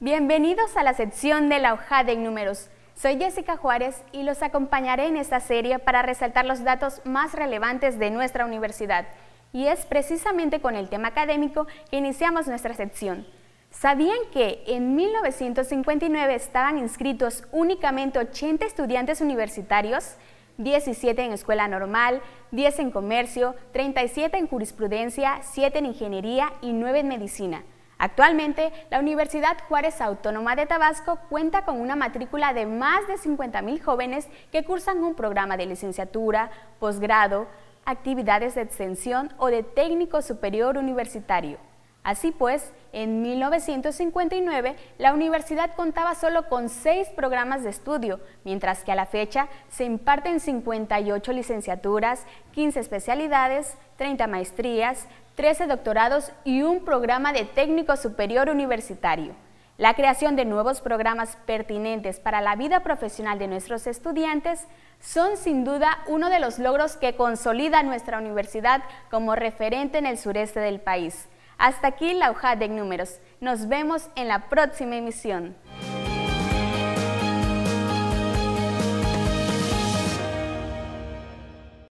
Bienvenidos a la sección de la hojada de números. Soy Jessica Juárez y los acompañaré en esta serie para resaltar los datos más relevantes de nuestra universidad. Y es precisamente con el tema académico que iniciamos nuestra sección. ¿Sabían que en 1959 estaban inscritos únicamente 80 estudiantes universitarios? 17 en escuela normal, 10 en comercio, 37 en jurisprudencia, 7 en ingeniería y 9 en medicina. Actualmente, la Universidad Juárez Autónoma de Tabasco cuenta con una matrícula de más de 50.000 jóvenes que cursan un programa de licenciatura, posgrado, actividades de extensión o de técnico superior universitario. Así pues, en 1959 la universidad contaba solo con seis programas de estudio, mientras que a la fecha se imparten 58 licenciaturas, 15 especialidades, 30 maestrías, 13 doctorados y un programa de técnico superior universitario. La creación de nuevos programas pertinentes para la vida profesional de nuestros estudiantes son sin duda uno de los logros que consolida nuestra universidad como referente en el sureste del país. Hasta aquí la hoja de números. Nos vemos en la próxima emisión.